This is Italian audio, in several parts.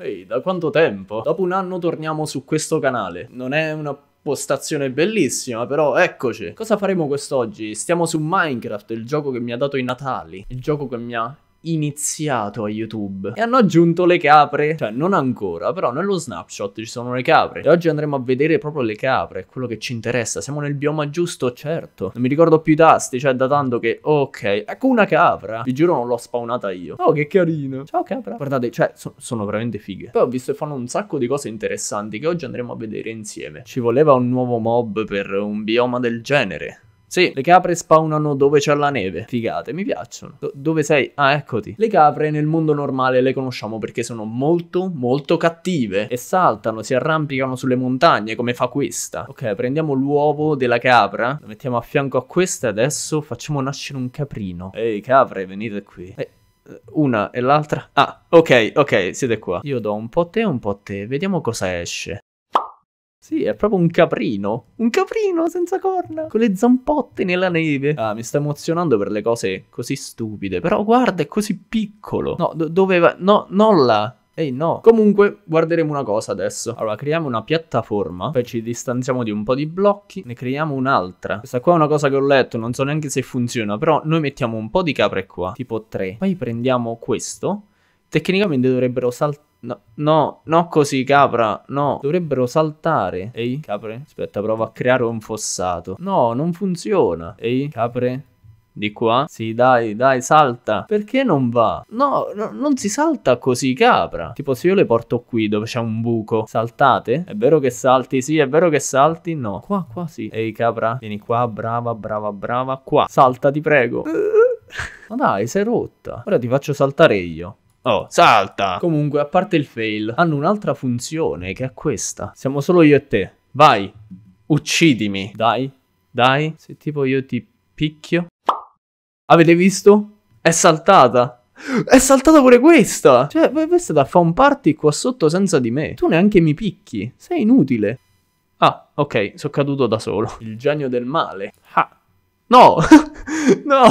Ehi, da quanto tempo? Dopo un anno torniamo su questo canale. Non è una postazione bellissima, però eccoci. Cosa faremo quest'oggi? Stiamo su Minecraft, il gioco che mi ha dato i Natali. Il gioco che mi ha iniziato a YouTube e hanno aggiunto le capre, cioè non ancora, però nello snapshot ci sono le capre e oggi andremo a vedere proprio le capre, quello che ci interessa, siamo nel bioma giusto, certo, non mi ricordo più i tasti, cioè da tanto che, ok, ecco una capra, vi giuro non l'ho spawnata io, oh che carino, ciao capra, guardate, cioè so sono veramente fighe, poi ho visto che fanno un sacco di cose interessanti che oggi andremo a vedere insieme, ci voleva un nuovo mob per un bioma del genere. Sì, le capre spawnano dove c'è la neve. Figate, mi piacciono. Do dove sei? Ah, eccoti. Le capre nel mondo normale le conosciamo perché sono molto, molto cattive. E saltano, si arrampicano sulle montagne, come fa questa. Ok, prendiamo l'uovo della capra. Lo mettiamo a fianco a questa e adesso facciamo nascere un caprino. Ehi, capre, venite qui. Eh, una e l'altra. Ah, ok, ok, siete qua. Io do un po' a te e un po' a te. Vediamo cosa esce. Sì, è proprio un caprino. Un caprino senza corna, con le zampotte nella neve. Ah, mi sta emozionando per le cose così stupide. Però guarda, è così piccolo. No, do- doveva... No, non là. Ehi no. Comunque guarderemo una cosa adesso. Allora creiamo una piattaforma, poi ci distanziamo di un po' di blocchi, ne creiamo un'altra. Questa qua è una cosa che ho letto, non so neanche se funziona, però noi mettiamo un po' di capre qua, tipo tre. Poi prendiamo questo. Tecnicamente dovrebbero saltare No, no, no così, capra. No, dovrebbero saltare. Ehi, capre? Aspetta, provo a creare un fossato. No, non funziona. Ehi, capre? Di qua? Sì, dai, dai, salta. Perché non va? No, no, non si salta così, capra. Tipo, se io le porto qui dove c'è un buco, saltate? È vero che salti? Sì, è vero che salti? No. Qua, qua, sì. Ehi, capra, vieni qua, brava, brava, brava. Qua. Salta, ti prego. Ma dai, sei rotta. Ora ti faccio saltare io. Oh, salta! Comunque, a parte il fail, hanno un'altra funzione che è questa. Siamo solo io e te. Vai, uccidimi. Dai, dai. Se tipo io ti picchio. Avete visto? È saltata. È saltata pure questa! Cioè, questa da fa un party qua sotto senza di me. Tu neanche mi picchi. Sei inutile. Ah, ok, sono caduto da solo. Il genio del male. Ha! No, no,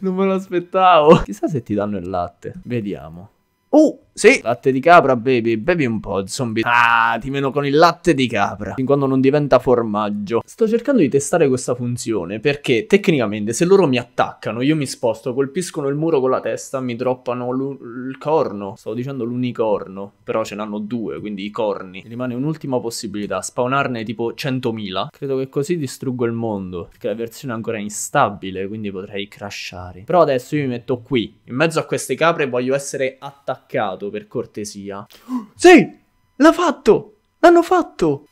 non me l'aspettavo. Chissà se ti danno il latte. Vediamo. Oh, sì, latte di capra, baby. Bevi un po', zombie. Ah, ti meno con il latte di capra. Fin quando non diventa formaggio. Sto cercando di testare questa funzione perché tecnicamente se loro mi attaccano, io mi sposto, colpiscono il muro con la testa, mi droppano il corno. Stavo dicendo l'unicorno, però ce n'hanno due, quindi i corni. Mi rimane un'ultima possibilità, spawnarne tipo 100.000. Credo che così distruggo il mondo, perché la versione è ancora instabile, quindi potrei crashare. Però adesso io mi metto qui, in mezzo a queste capre voglio essere attaccato aiutato per cortesia. Sì, l'ha fatto! L'hanno fatto!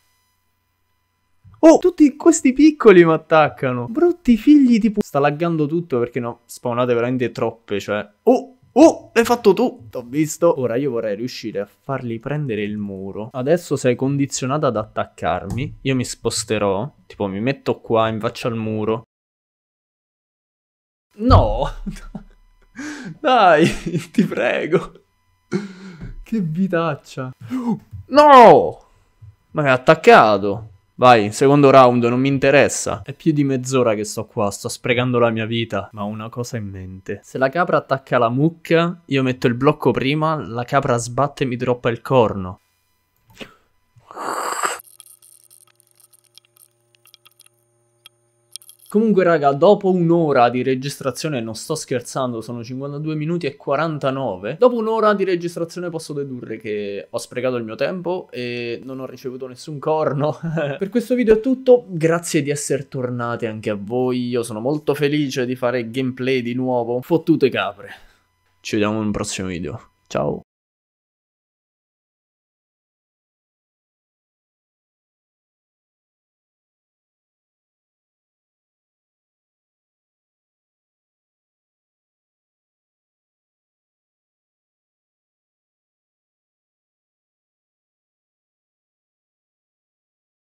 Oh, tutti questi piccoli mi attaccano. Brutti figli di puttana. Sta laggando tutto perché no, spawnate veramente troppe, cioè... Oh, oh, l'hai fatto tu! T'ho visto. Ora io vorrei riuscire a fargli prendere il muro. Adesso sei condizionata ad attaccarmi. Io mi sposterò. Tipo, mi metto qua in faccia al muro. No! Dai, ti prego. che vitaccia. No! Ma è attaccato. Vai, secondo round, non mi interessa. È più di mezz'ora che sto qua, sto sprecando la mia vita. Ma ho una cosa in mente. Se la capra attacca la mucca, io metto il blocco prima, la capra sbatte e mi droppa il corno. Comunque, raga, dopo un'ora di registrazione, non sto scherzando, sono 52 minuti e 49. Dopo un'ora di registrazione posso dedurre che ho sprecato il mio tempo e non ho ricevuto nessun corno. per questo video è tutto, grazie di essere tornati anche a voi. Io sono molto felice di fare gameplay di nuovo. Fottute capre. Ci vediamo in un prossimo video. Ciao.